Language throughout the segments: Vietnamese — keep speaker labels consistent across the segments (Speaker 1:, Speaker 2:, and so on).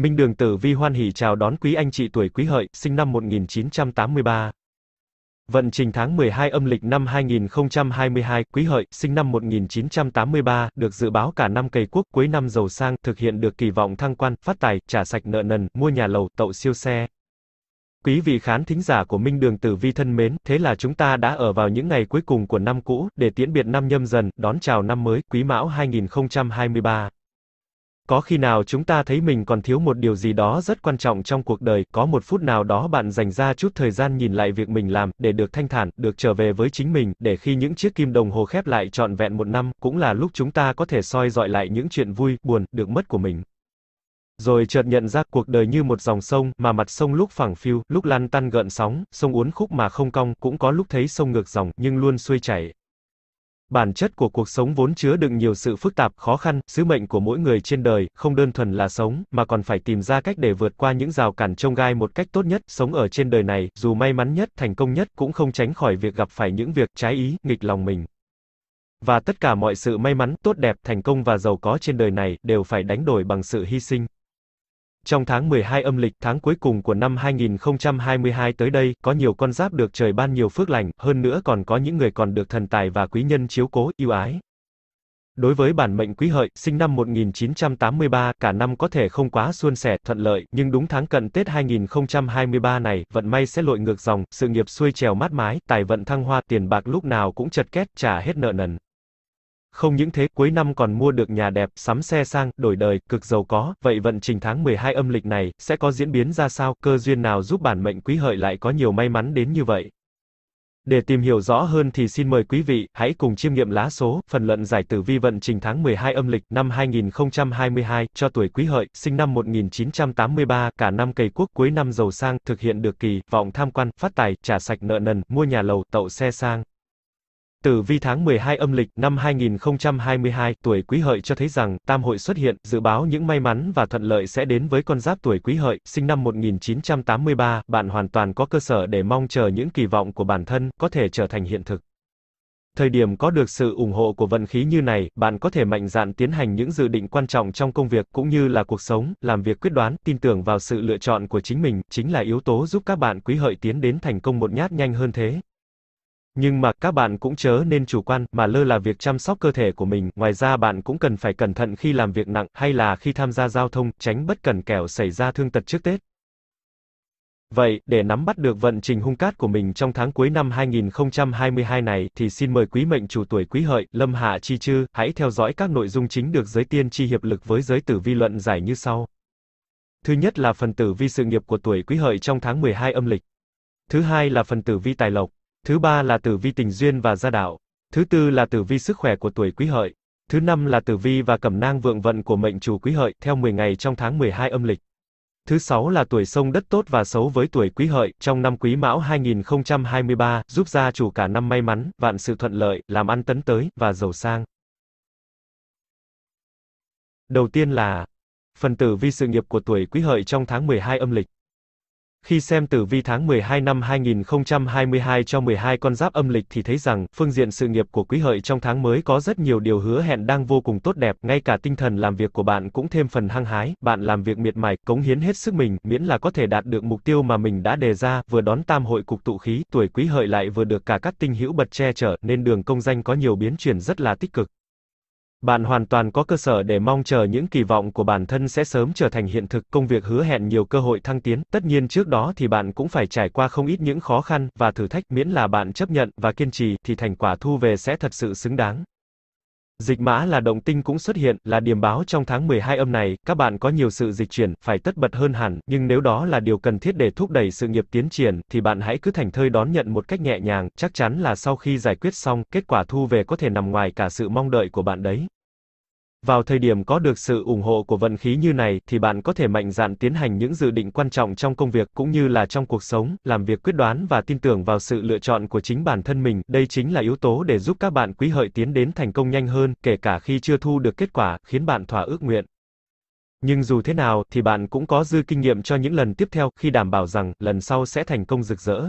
Speaker 1: Minh Đường Tử Vi hoan hỉ chào đón quý anh chị tuổi Quý Hợi, sinh năm 1983. Vận trình tháng 12 âm lịch năm 2022, Quý Hợi, sinh năm 1983, được dự báo cả năm cày quốc, cuối năm giàu sang, thực hiện được kỳ vọng thăng quan, phát tài, trả sạch nợ nần, mua nhà lầu, tậu siêu xe. Quý vị khán thính giả của Minh Đường Tử Vi thân mến, thế là chúng ta đã ở vào những ngày cuối cùng của năm cũ, để tiễn biệt năm nhâm dần, đón chào năm mới, Quý Mão 2023. Có khi nào chúng ta thấy mình còn thiếu một điều gì đó rất quan trọng trong cuộc đời, có một phút nào đó bạn dành ra chút thời gian nhìn lại việc mình làm, để được thanh thản, được trở về với chính mình, để khi những chiếc kim đồng hồ khép lại trọn vẹn một năm, cũng là lúc chúng ta có thể soi dọi lại những chuyện vui, buồn, được mất của mình. Rồi chợt nhận ra cuộc đời như một dòng sông, mà mặt sông lúc phẳng phiu, lúc lăn tăn gợn sóng, sông uốn khúc mà không cong, cũng có lúc thấy sông ngược dòng, nhưng luôn xuôi chảy. Bản chất của cuộc sống vốn chứa đựng nhiều sự phức tạp, khó khăn, sứ mệnh của mỗi người trên đời, không đơn thuần là sống, mà còn phải tìm ra cách để vượt qua những rào cản trông gai một cách tốt nhất, sống ở trên đời này, dù may mắn nhất, thành công nhất, cũng không tránh khỏi việc gặp phải những việc trái ý, nghịch lòng mình. Và tất cả mọi sự may mắn, tốt đẹp, thành công và giàu có trên đời này, đều phải đánh đổi bằng sự hy sinh. Trong tháng 12 âm lịch, tháng cuối cùng của năm 2022 tới đây, có nhiều con giáp được trời ban nhiều phước lành, hơn nữa còn có những người còn được thần tài và quý nhân chiếu cố, yêu ái. Đối với bản mệnh quý hợi, sinh năm 1983, cả năm có thể không quá suôn sẻ, thuận lợi, nhưng đúng tháng cận Tết 2023 này, vận may sẽ lội ngược dòng, sự nghiệp xuôi trèo mát mái, tài vận thăng hoa, tiền bạc lúc nào cũng chật két, trả hết nợ nần. Không những thế, cuối năm còn mua được nhà đẹp, sắm xe sang, đổi đời, cực giàu có, vậy vận trình tháng 12 âm lịch này, sẽ có diễn biến ra sao, cơ duyên nào giúp bản mệnh quý hợi lại có nhiều may mắn đến như vậy? Để tìm hiểu rõ hơn thì xin mời quý vị, hãy cùng chiêm nghiệm lá số, phần luận giải tử vi vận trình tháng 12 âm lịch năm 2022, cho tuổi quý hợi, sinh năm 1983, cả năm cày quốc cuối năm giàu sang, thực hiện được kỳ, vọng tham quan, phát tài, trả sạch nợ nần, mua nhà lầu, tậu xe sang. Tử vi tháng 12 âm lịch năm 2022, tuổi Quý Hợi cho thấy rằng tam hội xuất hiện, dự báo những may mắn và thuận lợi sẽ đến với con giáp tuổi Quý Hợi, sinh năm 1983, bạn hoàn toàn có cơ sở để mong chờ những kỳ vọng của bản thân có thể trở thành hiện thực. Thời điểm có được sự ủng hộ của vận khí như này, bạn có thể mạnh dạn tiến hành những dự định quan trọng trong công việc cũng như là cuộc sống, làm việc quyết đoán, tin tưởng vào sự lựa chọn của chính mình chính là yếu tố giúp các bạn Quý Hợi tiến đến thành công một nhát nhanh hơn thế. Nhưng mà các bạn cũng chớ nên chủ quan mà lơ là việc chăm sóc cơ thể của mình, ngoài ra bạn cũng cần phải cẩn thận khi làm việc nặng hay là khi tham gia giao thông, tránh bất cẩn kẻo xảy ra thương tật trước Tết. Vậy, để nắm bắt được vận trình hung cát của mình trong tháng cuối năm 2022 này, thì xin mời quý mệnh chủ tuổi quý hợi, lâm hạ chi chư, hãy theo dõi các nội dung chính được giới tiên chi hiệp lực với giới tử vi luận giải như sau. Thứ nhất là phần tử vi sự nghiệp của tuổi quý hợi trong tháng 12 âm lịch. Thứ hai là phần tử vi tài lộc thứ ba là tử vi tình duyên và gia đạo, thứ tư là tử vi sức khỏe của tuổi Quý Hợi, thứ năm là tử vi và cẩm nang vượng vận của mệnh chủ Quý Hợi theo 10 ngày trong tháng 12 âm lịch. Thứ sáu là tuổi sông đất tốt và xấu với tuổi Quý Hợi trong năm Quý Mão 2023, giúp gia chủ cả năm may mắn, vạn sự thuận lợi, làm ăn tấn tới và giàu sang. Đầu tiên là phần tử vi sự nghiệp của tuổi Quý Hợi trong tháng 12 âm lịch. Khi xem tử vi tháng 12 năm 2022 cho 12 con giáp âm lịch thì thấy rằng, phương diện sự nghiệp của quý hợi trong tháng mới có rất nhiều điều hứa hẹn đang vô cùng tốt đẹp, ngay cả tinh thần làm việc của bạn cũng thêm phần hăng hái, bạn làm việc miệt mài, cống hiến hết sức mình, miễn là có thể đạt được mục tiêu mà mình đã đề ra, vừa đón tam hội cục tụ khí, tuổi quý hợi lại vừa được cả các tinh hữu bật che chở, nên đường công danh có nhiều biến chuyển rất là tích cực. Bạn hoàn toàn có cơ sở để mong chờ những kỳ vọng của bản thân sẽ sớm trở thành hiện thực, công việc hứa hẹn nhiều cơ hội thăng tiến. Tất nhiên trước đó thì bạn cũng phải trải qua không ít những khó khăn và thử thách, miễn là bạn chấp nhận và kiên trì thì thành quả thu về sẽ thật sự xứng đáng. Dịch mã là động tinh cũng xuất hiện, là điểm báo trong tháng 12 âm này, các bạn có nhiều sự dịch chuyển, phải tất bật hơn hẳn, nhưng nếu đó là điều cần thiết để thúc đẩy sự nghiệp tiến triển, thì bạn hãy cứ thành thơi đón nhận một cách nhẹ nhàng, chắc chắn là sau khi giải quyết xong, kết quả thu về có thể nằm ngoài cả sự mong đợi của bạn đấy. Vào thời điểm có được sự ủng hộ của vận khí như này thì bạn có thể mạnh dạn tiến hành những dự định quan trọng trong công việc cũng như là trong cuộc sống, làm việc quyết đoán và tin tưởng vào sự lựa chọn của chính bản thân mình, đây chính là yếu tố để giúp các bạn quý hợi tiến đến thành công nhanh hơn, kể cả khi chưa thu được kết quả, khiến bạn thỏa ước nguyện. Nhưng dù thế nào thì bạn cũng có dư kinh nghiệm cho những lần tiếp theo khi đảm bảo rằng lần sau sẽ thành công rực rỡ.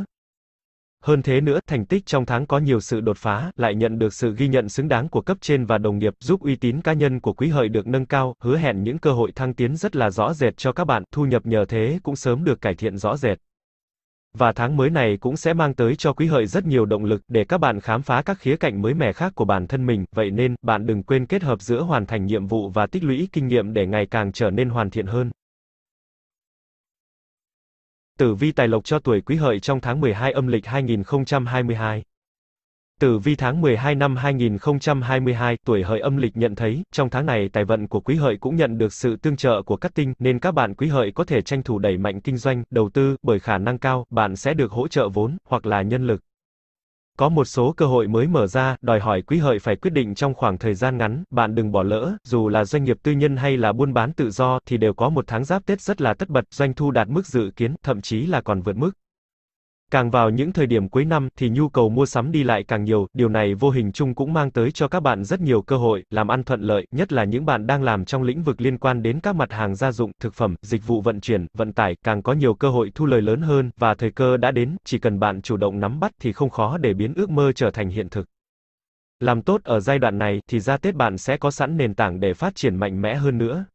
Speaker 1: Hơn thế nữa, thành tích trong tháng có nhiều sự đột phá, lại nhận được sự ghi nhận xứng đáng của cấp trên và đồng nghiệp, giúp uy tín cá nhân của Quý Hợi được nâng cao, hứa hẹn những cơ hội thăng tiến rất là rõ rệt cho các bạn, thu nhập nhờ thế cũng sớm được cải thiện rõ rệt. Và tháng mới này cũng sẽ mang tới cho Quý Hợi rất nhiều động lực để các bạn khám phá các khía cạnh mới mẻ khác của bản thân mình, vậy nên bạn đừng quên kết hợp giữa hoàn thành nhiệm vụ và tích lũy kinh nghiệm để ngày càng trở nên hoàn thiện hơn. Tử vi tài lộc cho tuổi Quý Hợi trong tháng 12 âm lịch 2022. Tử vi tháng 12 năm 2022, tuổi Hợi âm lịch nhận thấy, trong tháng này tài vận của Quý Hợi cũng nhận được sự tương trợ của các tinh, nên các bạn Quý Hợi có thể tranh thủ đẩy mạnh kinh doanh, đầu tư, bởi khả năng cao, bạn sẽ được hỗ trợ vốn, hoặc là nhân lực. Có một số cơ hội mới mở ra, đòi hỏi quý hợi phải quyết định trong khoảng thời gian ngắn, bạn đừng bỏ lỡ, dù là doanh nghiệp tư nhân hay là buôn bán tự do, thì đều có một tháng giáp Tết rất là tất bật, doanh thu đạt mức dự kiến, thậm chí là còn vượt mức. Càng vào những thời điểm cuối năm thì nhu cầu mua sắm đi lại càng nhiều, điều này vô hình chung cũng mang tới cho các bạn rất nhiều cơ hội làm ăn thuận lợi, nhất là những bạn đang làm trong lĩnh vực liên quan đến các mặt hàng gia dụng, thực phẩm, dịch vụ vận chuyển, vận tải, càng có nhiều cơ hội thu lời lớn hơn và thời cơ đã đến, chỉ cần bạn chủ động nắm bắt thì không khó để biến ước mơ trở thành hiện thực. Làm tốt ở giai đoạn này thì ra Tết bạn sẽ có sẵn nền tảng để phát triển mạnh mẽ hơn nữa.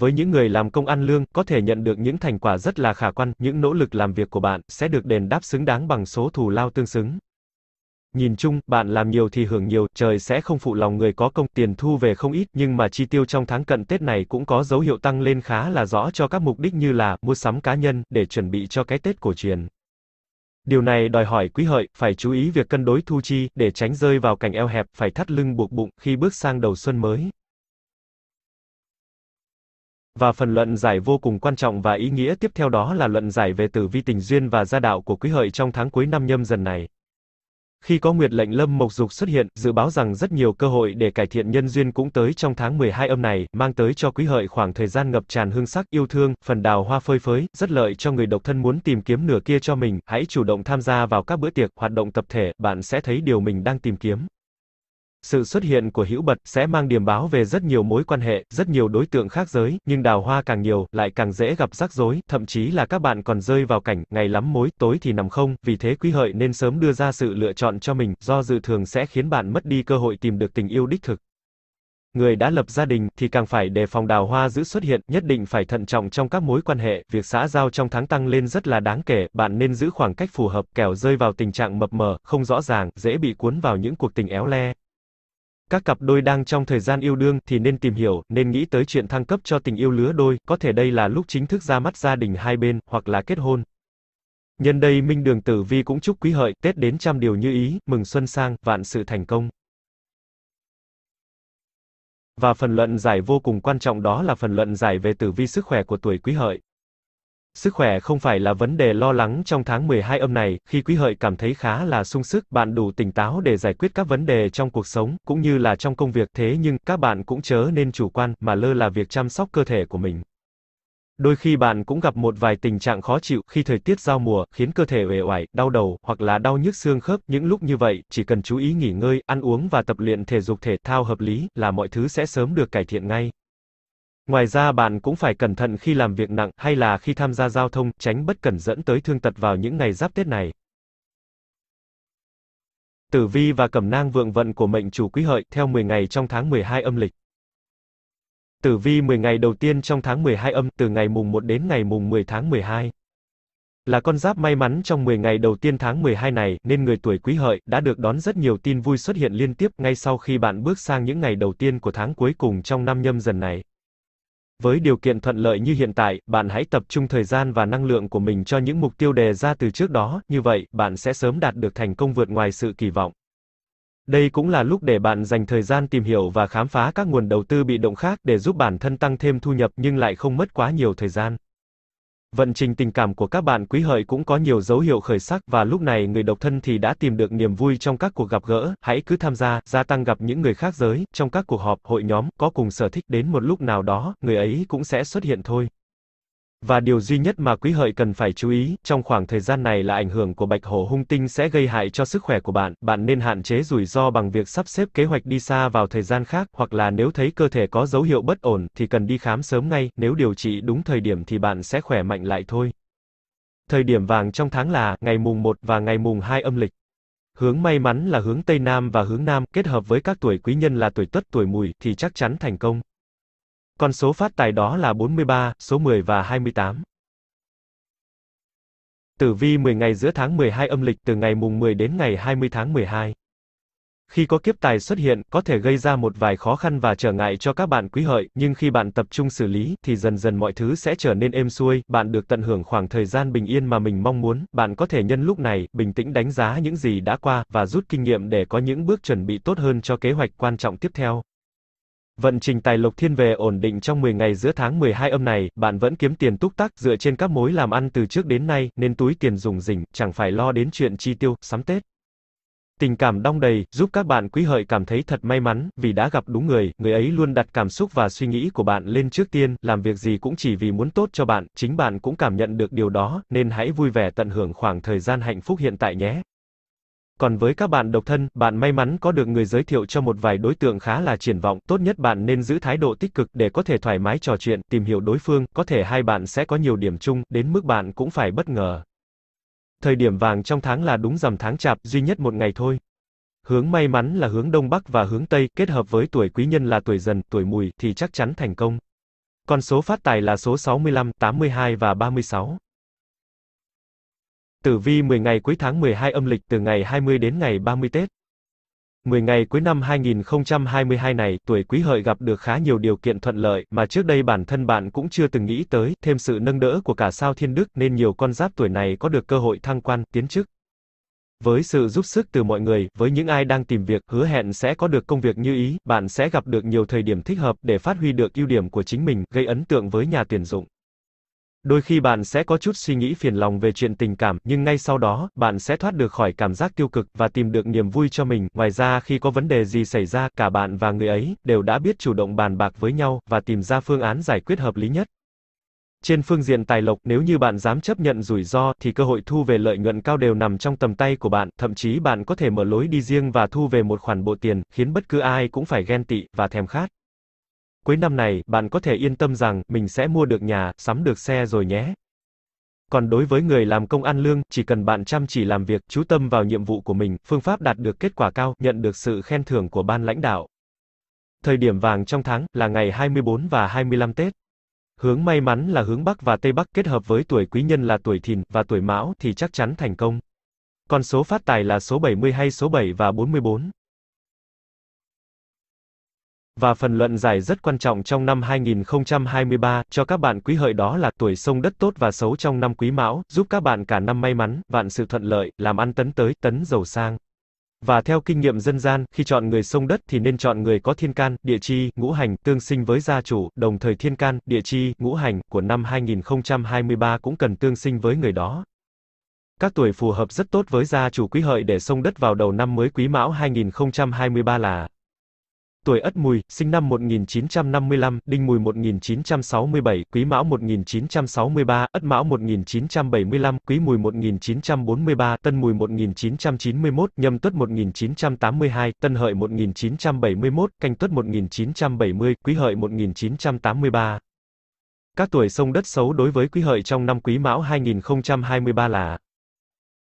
Speaker 1: Với những người làm công ăn lương, có thể nhận được những thành quả rất là khả quan, những nỗ lực làm việc của bạn sẽ được đền đáp xứng đáng bằng số thù lao tương xứng. Nhìn chung, bạn làm nhiều thì hưởng nhiều, trời sẽ không phụ lòng người có công, tiền thu về không ít, nhưng mà chi tiêu trong tháng cận Tết này cũng có dấu hiệu tăng lên khá là rõ cho các mục đích như là mua sắm cá nhân để chuẩn bị cho cái Tết cổ truyền. Điều này đòi hỏi quý hợi phải chú ý việc cân đối thu chi để tránh rơi vào cảnh eo hẹp, phải thắt lưng buộc bụng khi bước sang đầu xuân mới và phần luận giải vô cùng quan trọng và ý nghĩa tiếp theo đó là luận giải về tử vi tình duyên và gia đạo của quý hợi trong tháng cuối năm nhâm dần này. Khi có nguyệt lệnh lâm mộc dục xuất hiện, dự báo rằng rất nhiều cơ hội để cải thiện nhân duyên cũng tới trong tháng 12 âm này, mang tới cho quý hợi khoảng thời gian ngập tràn hương sắc, yêu thương, phần đào hoa phơi phới, rất lợi cho người độc thân muốn tìm kiếm nửa kia cho mình, hãy chủ động tham gia vào các bữa tiệc, hoạt động tập thể, bạn sẽ thấy điều mình đang tìm kiếm. Sự xuất hiện của hữu bật sẽ mang điểm báo về rất nhiều mối quan hệ, rất nhiều đối tượng khác giới, nhưng đào hoa càng nhiều, lại càng dễ gặp rắc rối, thậm chí là các bạn còn rơi vào cảnh ngày lắm mối, tối thì nằm không, vì thế quý hợi nên sớm đưa ra sự lựa chọn cho mình, do dự thường sẽ khiến bạn mất đi cơ hội tìm được tình yêu đích thực. Người đã lập gia đình thì càng phải đề phòng đào hoa giữ xuất hiện, nhất định phải thận trọng trong các mối quan hệ, việc xã giao trong tháng tăng lên rất là đáng kể, bạn nên giữ khoảng cách phù hợp, kẻo rơi vào tình trạng mập mờ, không rõ ràng, dễ bị cuốn vào những cuộc tình éo le. Các cặp đôi đang trong thời gian yêu đương thì nên tìm hiểu, nên nghĩ tới chuyện thăng cấp cho tình yêu lứa đôi, có thể đây là lúc chính thức ra mắt gia đình hai bên, hoặc là kết hôn. Nhân đây Minh Đường Tử Vi cũng chúc quý hợi, Tết đến trăm điều như ý, mừng xuân sang, vạn sự thành công. Và phần luận giải vô cùng quan trọng đó là phần luận giải về tử vi sức khỏe của tuổi quý hợi. Sức khỏe không phải là vấn đề lo lắng trong tháng 12 âm này, khi quý hợi cảm thấy khá là sung sức, bạn đủ tỉnh táo để giải quyết các vấn đề trong cuộc sống, cũng như là trong công việc, thế nhưng, các bạn cũng chớ nên chủ quan, mà lơ là việc chăm sóc cơ thể của mình. Đôi khi bạn cũng gặp một vài tình trạng khó chịu khi thời tiết giao mùa, khiến cơ thể uể oải, đau đầu hoặc là đau nhức xương khớp, những lúc như vậy, chỉ cần chú ý nghỉ ngơi, ăn uống và tập luyện thể dục thể thao hợp lý là mọi thứ sẽ sớm được cải thiện ngay. Ngoài ra bạn cũng phải cẩn thận khi làm việc nặng hay là khi tham gia giao thông, tránh bất cẩn dẫn tới thương tật vào những ngày giáp Tết này. Tử vi và cẩm nang vượng vận của mệnh chủ quý hợi theo 10 ngày trong tháng 12 âm lịch. Tử vi 10 ngày đầu tiên trong tháng 12 âm từ ngày mùng 1 đến ngày mùng 10 tháng 12. Là con giáp may mắn trong 10 ngày đầu tiên tháng 12 này, nên người tuổi quý hợi đã được đón rất nhiều tin vui xuất hiện liên tiếp ngay sau khi bạn bước sang những ngày đầu tiên của tháng cuối cùng trong năm nhâm dần này. Với điều kiện thuận lợi như hiện tại, bạn hãy tập trung thời gian và năng lượng của mình cho những mục tiêu đề ra từ trước đó, như vậy, bạn sẽ sớm đạt được thành công vượt ngoài sự kỳ vọng. Đây cũng là lúc để bạn dành thời gian tìm hiểu và khám phá các nguồn đầu tư bị động khác để giúp bản thân tăng thêm thu nhập nhưng lại không mất quá nhiều thời gian. Vận trình tình cảm của các bạn quý hợi cũng có nhiều dấu hiệu khởi sắc và lúc này người độc thân thì đã tìm được niềm vui trong các cuộc gặp gỡ, hãy cứ tham gia, gia tăng gặp những người khác giới, trong các cuộc họp, hội nhóm, có cùng sở thích đến một lúc nào đó, người ấy cũng sẽ xuất hiện thôi. Và điều duy nhất mà quý hợi cần phải chú ý trong khoảng thời gian này là ảnh hưởng của bạch hổ hung tinh sẽ gây hại cho sức khỏe của bạn. Bạn nên hạn chế rủi ro bằng việc sắp xếp kế hoạch đi xa vào thời gian khác, hoặc là nếu thấy cơ thể có dấu hiệu bất ổn thì cần đi khám sớm ngay, nếu điều trị đúng thời điểm thì bạn sẽ khỏe mạnh lại thôi. Thời điểm vàng trong tháng là ngày mùng 1 và ngày mùng 2 âm lịch. Hướng may mắn là hướng Tây Nam và hướng Nam, kết hợp với các tuổi quý nhân là tuổi Tuất, tuổi Mùi thì chắc chắn thành công. Con số phát tài đó là 43, số 10 và 28. Tử vi 10 ngày giữa tháng 12 âm lịch từ ngày mùng 10 đến ngày 20 tháng 12. Khi có kiếp tài xuất hiện, có thể gây ra một vài khó khăn và trở ngại cho các bạn quý hợi, nhưng khi bạn tập trung xử lý, thì dần dần mọi thứ sẽ trở nên êm xuôi, bạn được tận hưởng khoảng thời gian bình yên mà mình mong muốn, bạn có thể nhân lúc này, bình tĩnh đánh giá những gì đã qua, và rút kinh nghiệm để có những bước chuẩn bị tốt hơn cho kế hoạch quan trọng tiếp theo. Vận trình tài lộc thiên về ổn định trong 10 ngày giữa tháng 12 âm này, bạn vẫn kiếm tiền túc tắc dựa trên các mối làm ăn từ trước đến nay, nên túi tiền dùng rỉnh, chẳng phải lo đến chuyện chi tiêu, sắm Tết. Tình cảm đong đầy, giúp các bạn quý hợi cảm thấy thật may mắn, vì đã gặp đúng người, người ấy luôn đặt cảm xúc và suy nghĩ của bạn lên trước tiên, làm việc gì cũng chỉ vì muốn tốt cho bạn, chính bạn cũng cảm nhận được điều đó, nên hãy vui vẻ tận hưởng khoảng thời gian hạnh phúc hiện tại nhé. Còn với các bạn độc thân, bạn may mắn có được người giới thiệu cho một vài đối tượng khá là triển vọng, tốt nhất bạn nên giữ thái độ tích cực để có thể thoải mái trò chuyện, tìm hiểu đối phương, có thể hai bạn sẽ có nhiều điểm chung, đến mức bạn cũng phải bất ngờ. Thời điểm vàng trong tháng là đúng rằm tháng chạp, duy nhất một ngày thôi. Hướng may mắn là hướng Đông Bắc và hướng Tây, kết hợp với tuổi quý nhân là tuổi dần, tuổi mùi, thì chắc chắn thành công. Con số phát tài là số 65, 82 và 36. Tử vi 10 ngày cuối tháng 12 âm lịch từ ngày 20 đến ngày 30 Tết. 10 ngày cuối năm 2022 này, tuổi quý hợi gặp được khá nhiều điều kiện thuận lợi mà trước đây bản thân bạn cũng chưa từng nghĩ tới, thêm sự nâng đỡ của cả sao thiên đức nên nhiều con giáp tuổi này có được cơ hội thăng quan, tiến chức. Với sự giúp sức từ mọi người, với những ai đang tìm việc, hứa hẹn sẽ có được công việc như ý, bạn sẽ gặp được nhiều thời điểm thích hợp để phát huy được ưu điểm của chính mình, gây ấn tượng với nhà tuyển dụng. Đôi khi bạn sẽ có chút suy nghĩ phiền lòng về chuyện tình cảm, nhưng ngay sau đó, bạn sẽ thoát được khỏi cảm giác tiêu cực và tìm được niềm vui cho mình. Ngoài ra, khi có vấn đề gì xảy ra, cả bạn và người ấy đều đã biết chủ động bàn bạc với nhau và tìm ra phương án giải quyết hợp lý nhất. Trên phương diện tài lộc, nếu như bạn dám chấp nhận rủi ro thì cơ hội thu về lợi nhuận cao đều nằm trong tầm tay của bạn, thậm chí bạn có thể mở lối đi riêng và thu về một khoản bộ tiền khiến bất cứ ai cũng phải ghen tị và thèm khát. Cuối năm này, bạn có thể yên tâm rằng mình sẽ mua được nhà, sắm được xe rồi nhé. Còn đối với người làm công ăn lương, chỉ cần bạn chăm chỉ làm việc, chú tâm vào nhiệm vụ của mình, phương pháp đạt được kết quả cao, nhận được sự khen thưởng của ban lãnh đạo. Thời điểm vàng trong tháng là ngày 24 và 25 Tết. Hướng may mắn là hướng Bắc và Tây Bắc kết hợp với tuổi quý nhân là tuổi Thìn và tuổi Mão thì chắc chắn thành công. Con số phát tài là số 70 hay số 7 và 44 và phần luận giải rất quan trọng trong năm 2023 cho các bạn quý hợi đó là tuổi sông đất tốt và xấu trong năm quý mão, giúp các bạn cả năm may mắn, vạn sự thuận lợi, làm ăn tấn tới, tấn giàu sang. Và theo kinh nghiệm dân gian, khi chọn người sông đất thì nên chọn người có thiên can, địa chi, ngũ hành tương sinh với gia chủ, đồng thời thiên can, địa chi, ngũ hành của năm 2023 cũng cần tương sinh với người đó. Các tuổi phù hợp rất tốt với gia chủ quý hợi để sông đất vào đầu năm mới quý mão 2023 là tuổi Ất Mùi, sinh năm 1955, Đinh Mùi 1967, Quý Mão 1963, Ất Mão 1975, Quý Mùi 1943, Tân Mùi 1991, Nhâm Tuất 1982, Tân Hợi 1971, Canh Tuất 1970, Quý Hợi 1983. Các tuổi sông đất xấu đối với Quý Hợi trong năm Quý Mão 2023 là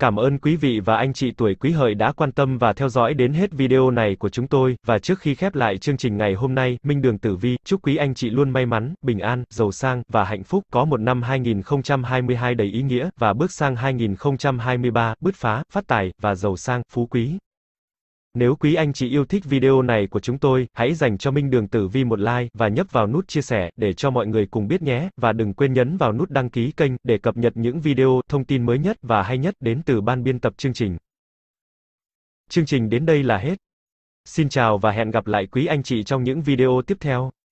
Speaker 1: Cảm ơn quý vị và anh chị tuổi quý hợi đã quan tâm và theo dõi đến hết video này của chúng tôi, và trước khi khép lại chương trình ngày hôm nay, Minh Đường Tử Vi, chúc quý anh chị luôn may mắn, bình an, giàu sang, và hạnh phúc, có một năm 2022 đầy ý nghĩa, và bước sang 2023, bứt phá, phát tài, và giàu sang, phú quý. Nếu quý anh chị yêu thích video này của chúng tôi, hãy dành cho Minh Đường Tử Vi một like và nhấp vào nút chia sẻ để cho mọi người cùng biết nhé. Và đừng quên nhấn vào nút đăng ký kênh để cập nhật những video, thông tin mới nhất và hay nhất đến từ ban biên tập chương trình. Chương trình đến đây là hết. Xin chào và hẹn gặp lại quý anh chị trong những video tiếp theo.